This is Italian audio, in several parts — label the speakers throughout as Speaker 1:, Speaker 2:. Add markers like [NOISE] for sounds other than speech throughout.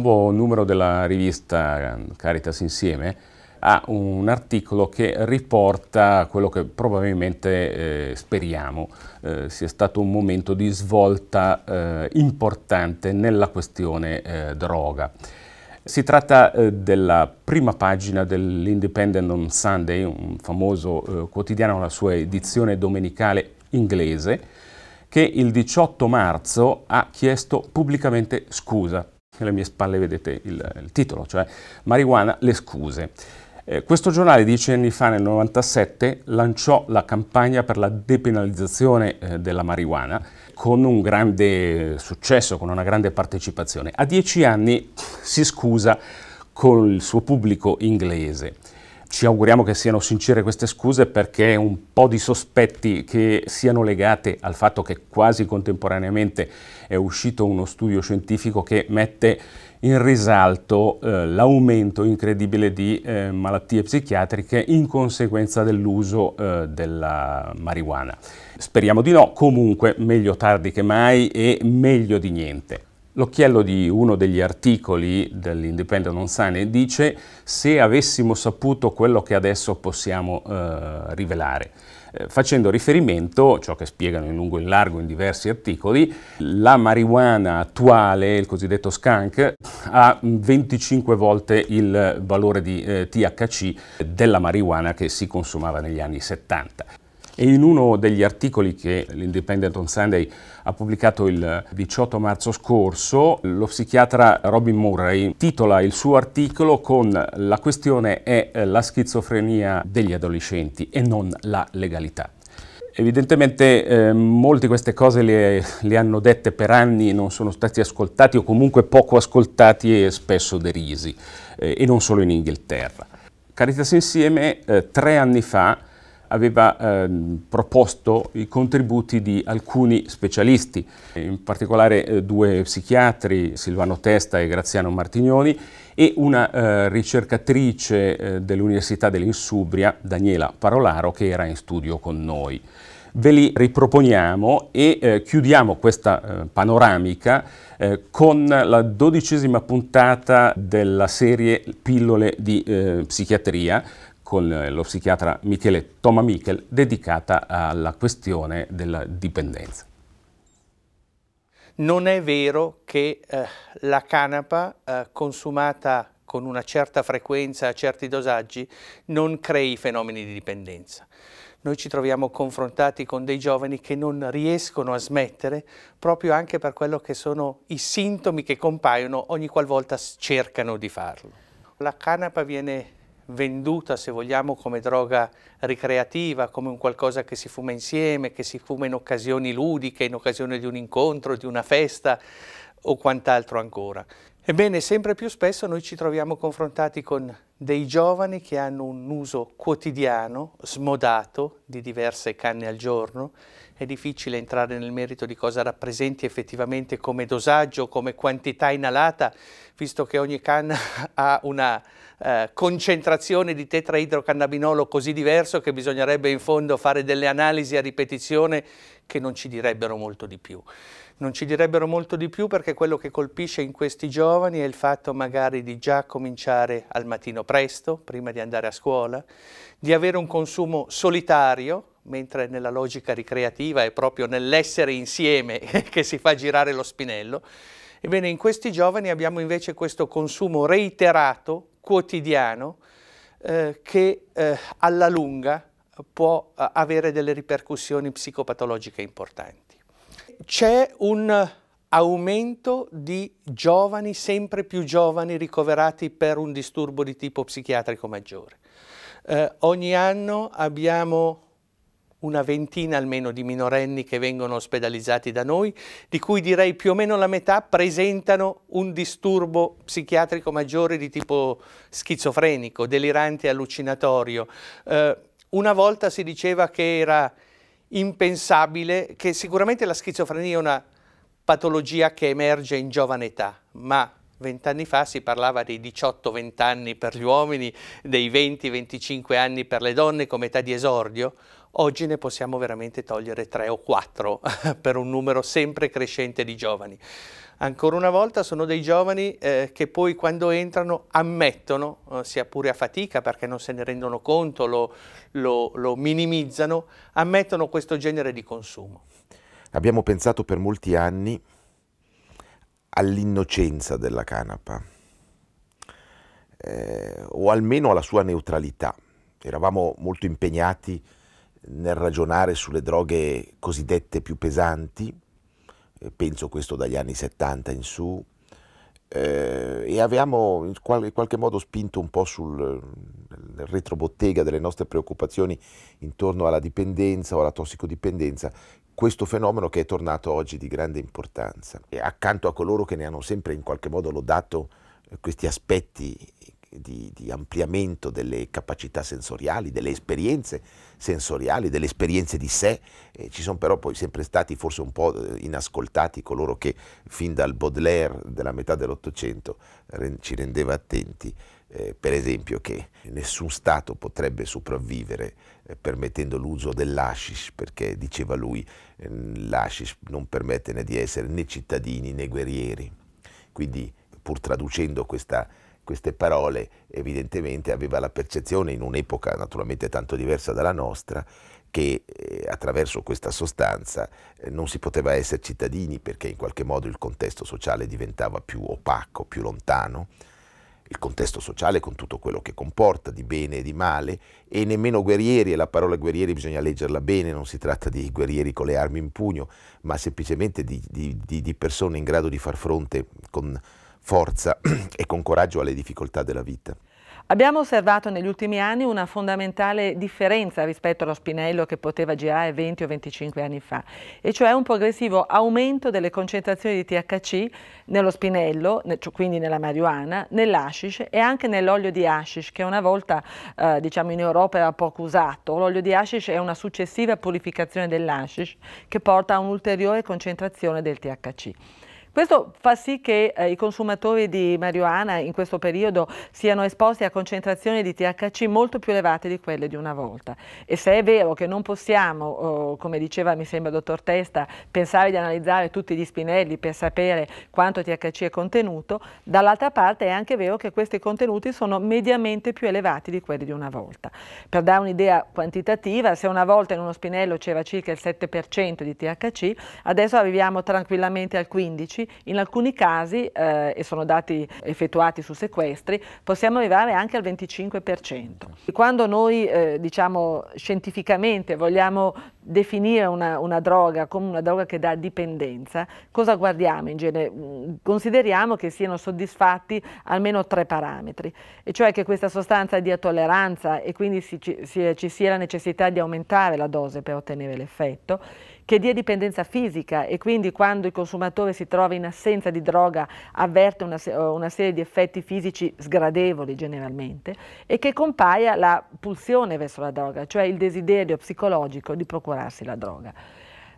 Speaker 1: nuovo numero della rivista Caritas Insieme ha un articolo che riporta quello che probabilmente eh, speriamo eh, sia stato un momento di svolta eh, importante nella questione eh, droga. Si tratta eh, della prima pagina dell'Independent on Sunday, un famoso eh, quotidiano, la sua edizione domenicale inglese, che il 18 marzo ha chiesto pubblicamente scusa alle mie spalle vedete il, il titolo, cioè Marijuana, le scuse. Eh, questo giornale dieci anni fa, nel 97, lanciò la campagna per la depenalizzazione eh, della marijuana con un grande successo, con una grande partecipazione. A dieci anni si scusa col suo pubblico inglese. Ci auguriamo che siano sincere queste scuse perché un po' di sospetti che siano legate al fatto che quasi contemporaneamente è uscito uno studio scientifico che mette in risalto eh, l'aumento incredibile di eh, malattie psichiatriche in conseguenza dell'uso eh, della marijuana. Speriamo di no, comunque meglio tardi che mai e meglio di niente. L'occhiello di uno degli articoli dell'Independent on Sunday dice se avessimo saputo quello che adesso possiamo eh, rivelare eh, facendo riferimento, ciò che spiegano in lungo e in largo in diversi articoli, la marijuana attuale, il cosiddetto skunk, ha 25 volte il valore di eh, THC della marijuana che si consumava negli anni 70. E in uno degli articoli che l'Independent on Sunday ha pubblicato il 18 marzo scorso, lo psichiatra Robin Murray titola il suo articolo con La questione è la schizofrenia degli adolescenti e non la legalità. Evidentemente eh, molte di queste cose le, le, hanno dette per anni non sono stati ascoltati o comunque poco ascoltati e spesso derisi, eh, e non solo in Inghilterra. Caritas Insieme eh, tre anni fa aveva ehm, proposto i contributi di alcuni specialisti, in particolare eh, due psichiatri, Silvano Testa e Graziano Martignoni, e una eh, ricercatrice eh, dell'Università dell'Insubria, Daniela Parolaro, che era in studio con noi. Ve li riproponiamo e eh, chiudiamo questa eh, panoramica eh, con la dodicesima puntata della serie Pillole di psichiatria, con eh, lo psichiatra Michele Toma Michel dedicata alla questione della dipendenza.
Speaker 2: Non è vero che eh, la canapa eh, consumata con una certa frequenza, a certi dosaggi, non crei fenomeni di dipendenza. Noi ci troviamo confrontati con dei giovani che non riescono a smettere proprio anche per quello che sono i sintomi che compaiono ogni qualvolta cercano di farlo. La canapa viene venduta, se vogliamo, come droga ricreativa, come un qualcosa che si fuma insieme, che si fuma in occasioni ludiche, in occasione di un incontro, di una festa o quant'altro ancora. Ebbene, sempre più spesso noi ci troviamo confrontati con dei giovani che hanno un uso quotidiano, smodato, di diverse canne al giorno. È difficile entrare nel merito di cosa rappresenti effettivamente come dosaggio, come quantità inalata, visto che ogni canna [LAUGHS] ha una eh, concentrazione di tetraidrocannabinolo così diverso che bisognerebbe in fondo fare delle analisi a ripetizione che non ci direbbero molto di più. Non ci direbbero molto di più perché quello che colpisce in questi giovani è il fatto magari di già cominciare al mattino presto, prima di andare a scuola, di avere un consumo solitario, mentre nella logica ricreativa è proprio nell'essere insieme [LAUGHS] che si fa girare lo spinello. Ebbene, in questi giovani abbiamo invece questo consumo reiterato, quotidiano eh, che eh, alla lunga può eh, avere delle ripercussioni psicopatologiche importanti. C'è un aumento di giovani, sempre più giovani, ricoverati per un disturbo di tipo psichiatrico maggiore. Eh, ogni anno abbiamo una ventina almeno di minorenni che vengono ospedalizzati da noi, di cui direi più o meno la metà presentano un disturbo psichiatrico maggiore di tipo schizofrenico, delirante e allucinatorio. Eh, una volta si diceva che era impensabile, che sicuramente la schizofrenia è una patologia che emerge in giovane età, ma vent'anni fa si parlava dei 18-20 anni per gli uomini, dei 20-25 anni per le donne come età di esordio. Oggi ne possiamo veramente togliere tre o quattro [LAUGHS] per un numero sempre crescente di giovani. Ancora una volta sono dei giovani eh, che poi quando entrano ammettono, eh, sia pure a fatica perché non se ne rendono conto, lo, lo, lo minimizzano, ammettono questo genere di consumo.
Speaker 3: Abbiamo pensato per molti anni all'innocenza della canapa, eh, o almeno alla sua neutralità. Eravamo molto impegnati nel ragionare sulle droghe cosiddette più pesanti, eh, penso questo dagli anni 70 in su, eh, e avevamo in, in, qualche modo spinto un po' sul retrobottega delle nostre preoccupazioni intorno alla dipendenza o alla tossicodipendenza, questo fenomeno che è tornato oggi di grande importanza. E accanto a coloro che ne hanno sempre in qualche modo lodato eh, questi aspetti di, di ampliamento delle capacità sensoriali, delle esperienze sensoriali, delle esperienze di sé. Eh, ci sono però poi sempre stati forse un po' inascoltati coloro che fin dal Baudelaire della metà dell'Ottocento ci rendeva attenti. Eh, per esempio che nessun Stato potrebbe sopravvivere eh, permettendo l'uso dell'ashish, perché diceva lui eh, l'ashish non permette né di essere né cittadini né guerrieri. Quindi pur traducendo questa queste parole evidentemente aveva la percezione in un'epoca naturalmente tanto diversa dalla nostra che eh, attraverso questa sostanza eh, non si poteva essere cittadini perché in qualche modo il contesto sociale diventava più opaco, più lontano, il contesto sociale con tutto quello che comporta di bene e di male e nemmeno guerrieri, e la parola guerrieri bisogna leggerla bene, non si tratta di guerrieri con le armi in pugno, ma semplicemente di, di, di persone in grado di far fronte con forza [CLEARS THROAT] e con coraggio alle difficoltà della vita.
Speaker 4: Abbiamo osservato negli ultimi anni una fondamentale differenza rispetto allo spinello che poteva girare 20 o 25 anni fa, e cioè un progressivo aumento delle concentrazioni di THC nello spinello, cioè quindi nella marijuana, nell'ashish e anche nell'olio di ashish, che una volta eh, diciamo in Europa era poco usato. L'olio di ashish è una successiva purificazione dell'ashish che porta a un'ulteriore concentrazione del THC. Questo fa sì che eh, i consumatori di marijuana in questo periodo siano esposti a concentrazioni di THC molto più elevate di quelle di una volta. E se è vero che non possiamo, oh, come diceva mi sembra il dottor Testa, pensare di analizzare tutti gli spinelli per sapere quanto THC è contenuto, dall'altra parte è anche vero che questi contenuti sono mediamente più elevati di quelli di una volta. Per dare un'idea quantitativa, se una volta in uno spinello c'era circa il 7% di THC, adesso arriviamo tranquillamente al 15% in alcuni casi, eh, e sono dati effettuati su sequestri, possiamo arrivare anche al 25%. Quando noi eh, diciamo scientificamente vogliamo definire una, una, droga come una droga che dà dipendenza, cosa guardiamo in genere? Mm, consideriamo che siano soddisfatti almeno tre parametri, e cioè che questa sostanza dia tolleranza e quindi si, si, ci sia la necessità di aumentare la dose per ottenere l'effetto che dia dipendenza fisica e quindi quando il consumatore si trova in assenza di droga avverte una, eh, una serie di effetti fisici sgradevoli generalmente e che compaia la pulsione verso la droga, cioè il desiderio psicologico di procurarsi la droga.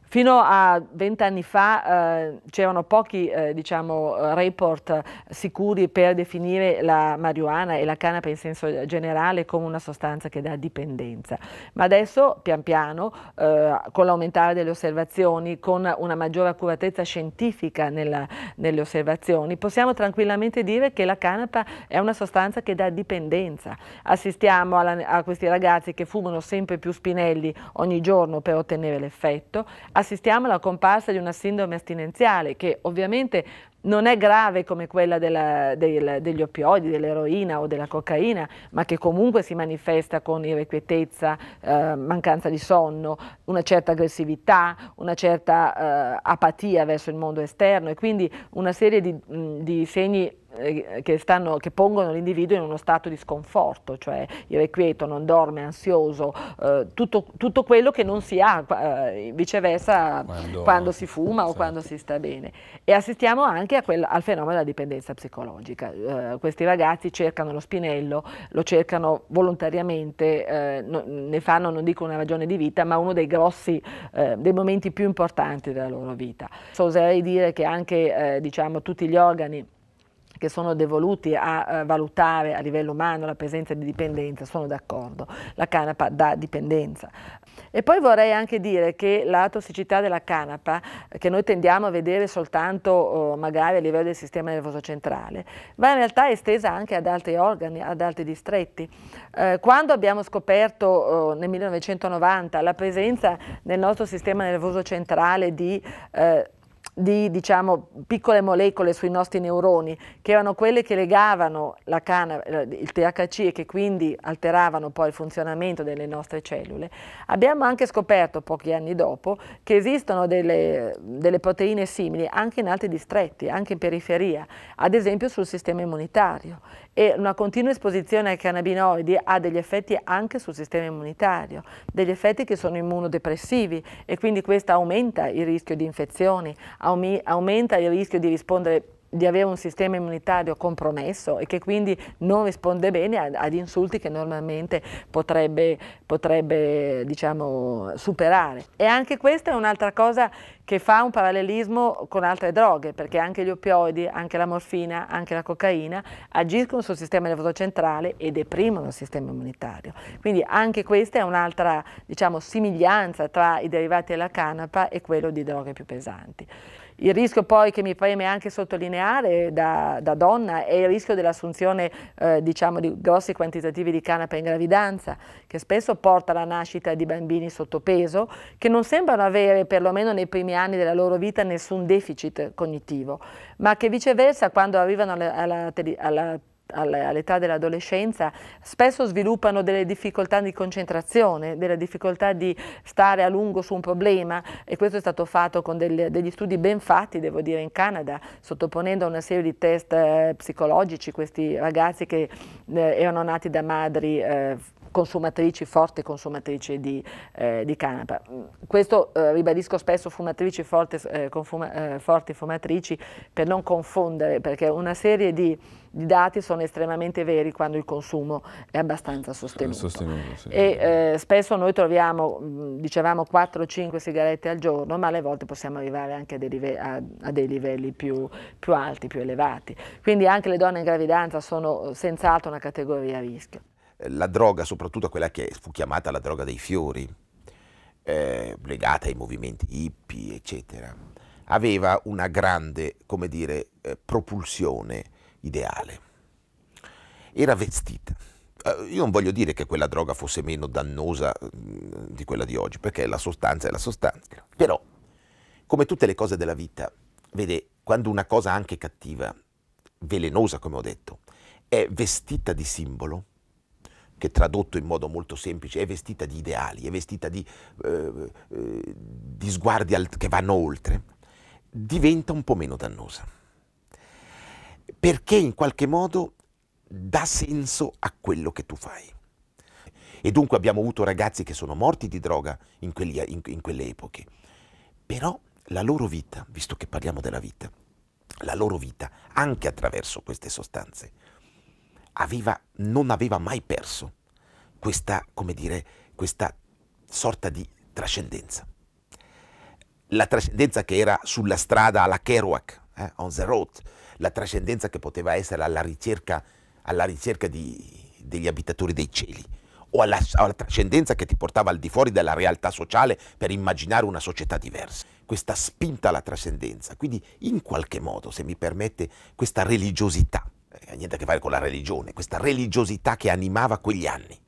Speaker 4: Fino a vent'anni fa eh, c'erano pochi eh, diciamo, report sicuri per definire la marijuana e la canapa in senso generale come una sostanza che dà dipendenza, ma adesso pian piano eh, con l'aumentare delle osservazioni, con una maggiore accuratezza scientifica nella, nelle osservazioni, possiamo tranquillamente dire che la canapa è una sostanza che dà dipendenza. Assistiamo alla, a questi ragazzi che fumano sempre più spinelli ogni giorno per ottenere l'effetto, assistiamo alla comparsa di una sindrome astinenziale che ovviamente non è grave come quella della, del, degli opioidi, dell'eroina o della cocaina, ma che comunque si manifesta con irrequietezza, eh, mancanza di sonno, una certa aggressività, una certa eh, apatia verso il mondo esterno e quindi una serie di, mh, di segni eh, che, stanno, che, pongono l'individuo in uno stato di sconforto, cioè irrequieto, non dorme, ansioso, eh, tutto, tutto, quello che non si ha eh, viceversa quando, quando, si fuma certo. o quando certo. si sta bene. E assistiamo anche quel, al fenomeno della dipendenza psicologica. Eh, questi ragazzi cercano lo spinello, lo cercano volontariamente, eh, no, ne fanno, non dico una ragione di vita, ma uno dei grossi, eh, dei momenti più importanti della loro vita. So, oserei dire che anche diciamo, tutti gli organi che sono devoluti a eh, valutare a livello umano la presenza di dipendenza, sono d'accordo, la canapa dà dipendenza. E poi vorrei anche dire che la tossicità della canapa, che noi tendiamo a vedere soltanto oh, magari a livello del sistema nervoso centrale, ma in realtà è estesa anche ad altri organi, ad altri distretti. Eh, quando abbiamo scoperto oh, nel 1990 la presenza nel nostro sistema nervoso centrale di eh, di diciamo, piccole molecole sui nostri neuroni, che erano quelle che legavano eh, il THC e che quindi alteravano poi il funzionamento delle nostre cellule, abbiamo anche scoperto pochi anni dopo che esistono delle, delle proteine simili anche in altri distretti, anche in periferia, ad esempio sul sistema immunitario e una continua esposizione ai cannabinoidi ha degli effetti anche sul sistema immunitario, degli effetti che sono immunodepressivi e quindi questo aumenta il rischio di infezioni, aumenta il rischio di rispondere di avere un sistema immunitario compromesso e che quindi non risponde bene ad, ad insulti che normalmente potrebbe, potrebbe diciamo, superare. E anche questa è un'altra cosa che fa un parallelismo con altre droghe, perché anche gli opioidi, anche la morfina, anche la cocaina agiscono sul sistema nervoso centrale e deprimono il sistema immunitario. Quindi anche questa è un'altra diciamo, somiglianza tra i derivati della canapa e quello di droghe più pesanti. Il rischio poi che mi preme anche sottolineare da, da donna è il rischio dell'assunzione eh, diciamo, di grossi quantitativi di canapa in gravidanza, che spesso porta alla nascita di bambini sottopeso, che non sembrano avere, perlomeno nei primi anni della loro vita, nessun deficit cognitivo, ma che viceversa quando arrivano alla, alla, alla all'età dell'adolescenza spesso sviluppano delle difficoltà di concentrazione, delle difficoltà di stare a lungo su un problema e questo è stato fatto con delle, degli studi ben fatti, devo dire, in Canada, sottoponendo a una serie di test eh, psicologici questi ragazzi che eh, erano nati da madri eh, consumatrici, forti consumatrice di, eh, di canapa. Mm, questo, eh, ribadisco spesso, fumatrici forte, eh, fuma, eh, forti fumatrici per non confondere, perché una serie di, di, dati sono estremamente veri quando il consumo è abbastanza sostenuto.
Speaker 5: sostenuto sì.
Speaker 4: E eh, spesso noi troviamo, mm, dicevamo, 4-5 sigarette al giorno, ma alle volte possiamo arrivare anche a dei, a, a dei livelli più, più alti, più elevati. Quindi anche le donne in gravidanza sono senz'altro una categoria a rischio
Speaker 3: la droga, soprattutto quella che fu chiamata la droga dei fiori, eh, legata ai movimenti hippie, eccetera, aveva una grande, come dire, eh, propulsione ideale. Era vestita. Eh, io non voglio dire che quella droga fosse meno dannosa mh, mm, di quella di oggi, perché la sostanza è la sostanza. Però, come tutte le cose della vita, vede, quando una cosa anche cattiva, velenosa come ho detto, è vestita di simbolo, che tradotto in modo molto semplice è vestita di ideali, è vestita di, eh, eh, di sguardi al, che vanno oltre, diventa un po' meno dannosa. Perché in qualche modo dà senso a quello che tu fai. E dunque abbiamo avuto ragazzi che sono morti di droga in, quelli, in, in quelle epoche. Però la loro vita, visto che parliamo della vita, la loro vita anche attraverso queste sostanze aveva, non aveva mai perso questa, come dire, questa sorta di trascendenza. La trascendenza che era sulla strada alla Kerouac, eh, on the road, la trascendenza che poteva essere alla ricerca, alla ricerca di, degli abitatori dei cieli, o alla, alla, trascendenza che ti portava al di fuori della realtà sociale per immaginare una società diversa. Questa spinta alla trascendenza, quindi in qualche modo, se mi permette, questa religiosità ha niente a che fare con la religione, questa religiosità che animava quegli anni.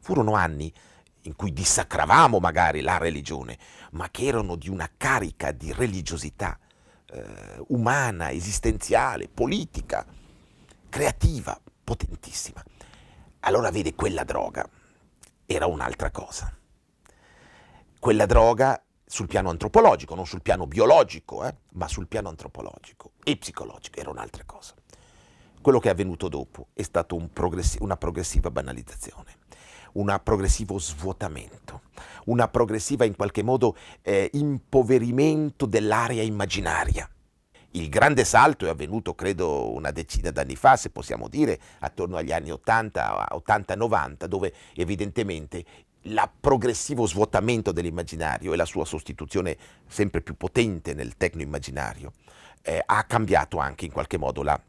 Speaker 3: Furono anni in cui dissacravamo magari la religione, ma che erano di una carica di religiosità eh, umana, esistenziale, politica, creativa, potentissima. Allora vede quella droga era un'altra cosa. Quella droga sul piano antropologico, non sul piano biologico, eh, ma sul piano antropologico e psicologico, era un'altra cosa. Quello che è avvenuto dopo è stata un progressi una progressiva banalizzazione, un progressivo svuotamento, una progressiva in qualche modo eh, impoverimento dell'area immaginaria. Il grande salto è avvenuto, credo, una decina d'anni fa, se possiamo dire, attorno agli anni 80-90, dove evidentemente il progressivo svuotamento dell'immaginario e la sua sostituzione sempre più potente nel tecno-immaginario eh, ha cambiato anche in qualche modo la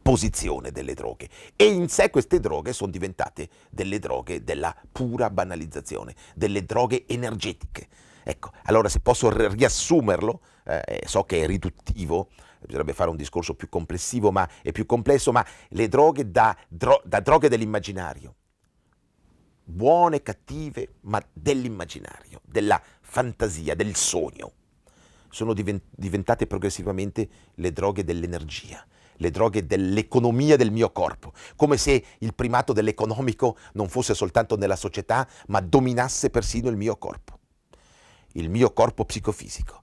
Speaker 3: posizione delle droghe e in sé queste droghe sono diventate delle droghe della pura banalizzazione, delle droghe energetiche. Ecco, allora se posso riassumerlo, eh, eh, so che è riduttivo, bisognerebbe fare un discorso più complessivo, ma è più complesso, ma le droghe da, dro- da droghe dell'immaginario, buone, cattive, ma dell'immaginario, della fantasia, del sogno, sono diventate progressivamente le droghe dell'energia, le droghe dell'economia del mio corpo, come se il primato dell'economico non fosse soltanto nella società, ma dominasse persino il mio corpo, il mio corpo psicofisico.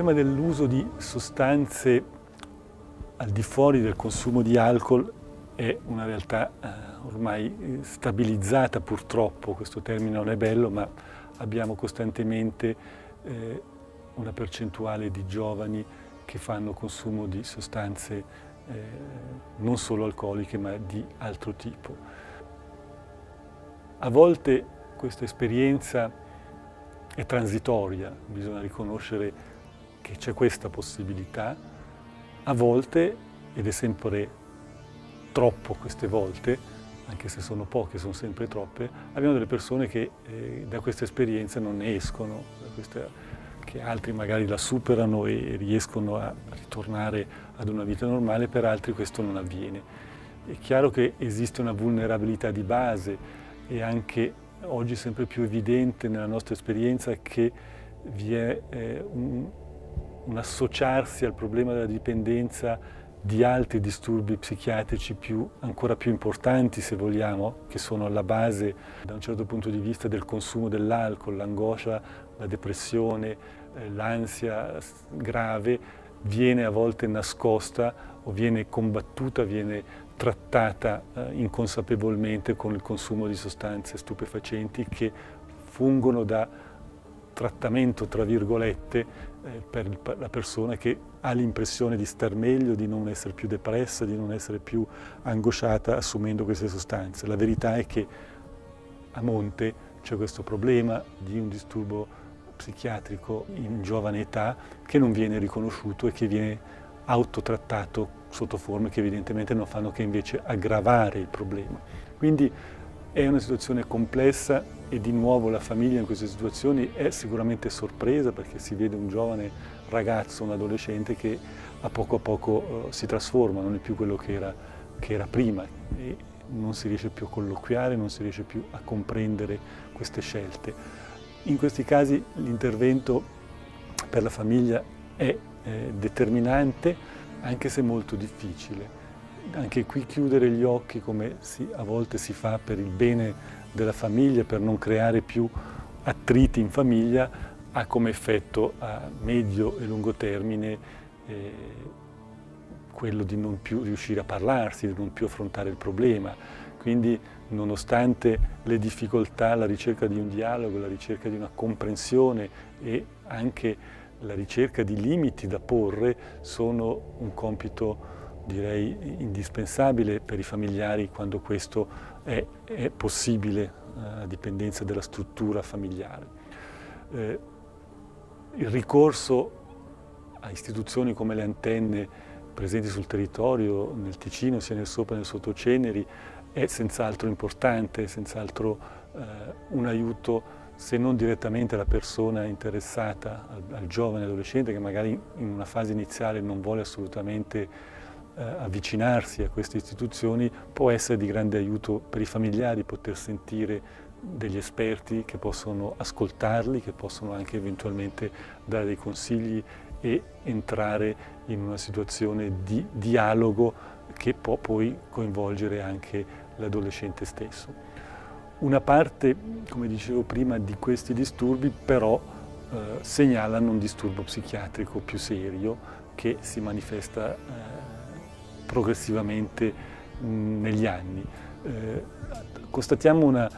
Speaker 5: problema dell'uso di sostanze al di fuori del consumo di alcol è una realtà eh, ormai eh, stabilizzata purtroppo, questo termine non è bello, ma abbiamo costantemente eh, una percentuale di giovani che fanno consumo di sostanze eh, non solo alcoliche ma di altro tipo. A volte questa esperienza è transitoria, bisogna riconoscere che c'è questa possibilità, a volte, ed è sempre troppo queste volte, anche se sono poche, sono sempre troppe, abbiamo delle persone che eh, da questa esperienza non ne escono, questa, che altri magari la superano e riescono a ritornare ad una vita normale, per altri questo non avviene. È chiaro che esiste una vulnerabilità di base e anche oggi sempre più evidente nella nostra esperienza che vi è eh, un, un associarsi al problema della dipendenza di altri disturbi psichiatrici più, ancora più importanti, se vogliamo, che sono alla base, da un certo punto di vista, del consumo dell'alcol, l'angoscia, la depressione, eh, l'ansia grave, viene a volte nascosta o viene combattuta, viene trattata eh, inconsapevolmente con il consumo di sostanze stupefacenti che fungono da trattamento, tra virgolette, eh, per la persona che ha l'impressione di star meglio, di non essere più depressa, di non essere più angosciata assumendo queste sostanze. La verità è che a monte c'è questo problema di un disturbo psichiatrico in giovane età che non viene riconosciuto e che viene autotrattato sotto forme che evidentemente non fanno che invece aggravare il problema. Quindi è una situazione complessa e di nuovo la famiglia in queste situazioni è sicuramente sorpresa perché si vede un giovane ragazzo, un adolescente che a poco a poco eh, si trasforma, non è più quello che era, che era prima e non si riesce più a colloquiare, non si riesce più a comprendere queste scelte. In questi casi l'intervento per la famiglia è eh, determinante anche se molto difficile anche qui chiudere gli occhi come si, a volte si fa per il bene della famiglia, per non creare più attriti in famiglia, ha come effetto a medio e lungo termine eh, quello di non più riuscire a parlarsi, di non più affrontare il problema. Quindi nonostante le difficoltà, la ricerca di un dialogo, la ricerca di una comprensione e anche la ricerca di limiti da porre sono un compito direi indispensabile per i familiari quando questo è, è possibile eh, a dipendenza della struttura familiare. Eh, il ricorso a istituzioni come le antenne presenti sul territorio, nel Ticino, sia nel sopra che nel sottoceneri, è senz'altro importante, senz'altro eh, un aiuto se non direttamente alla persona interessata, al, al giovane adolescente che magari in una fase iniziale non vuole assolutamente eh, avvicinarsi a queste istituzioni può essere di grande aiuto per i familiari poter sentire degli esperti che possono ascoltarli, che possono anche eventualmente dare dei consigli e entrare in una situazione di dialogo che può poi coinvolgere anche l'adolescente stesso. Una parte, come dicevo prima, di questi disturbi però eh, segnalano un disturbo psichiatrico più serio che si manifesta eh, progressivamente negli anni. Eh, constatiamo una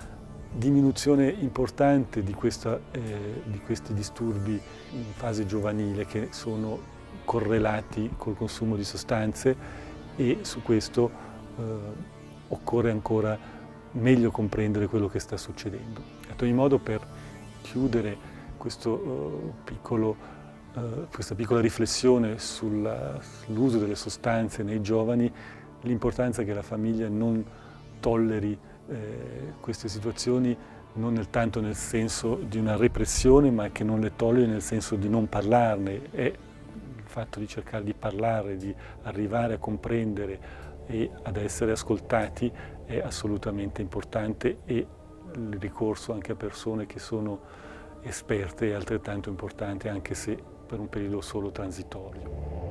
Speaker 5: diminuzione importante di, questa, eh, di questi disturbi in fase giovanile che sono correlati col consumo di sostanze e su questo eh, occorre ancora meglio comprendere quello che sta succedendo. Ad ogni modo per chiudere questo piccolo eh, questa piccola riflessione sull'uso delle sostanze nei giovani, l'importanza che la famiglia non tolleri eh, queste situazioni non nel tanto nel senso di una repressione, ma che non le tolleri nel senso di non parlarne. È il fatto di cercare di parlare, di arrivare a comprendere e ad essere ascoltati è assolutamente importante e il ricorso anche a persone che sono esperte è altrettanto importante, anche se per un periodo solo transitorio.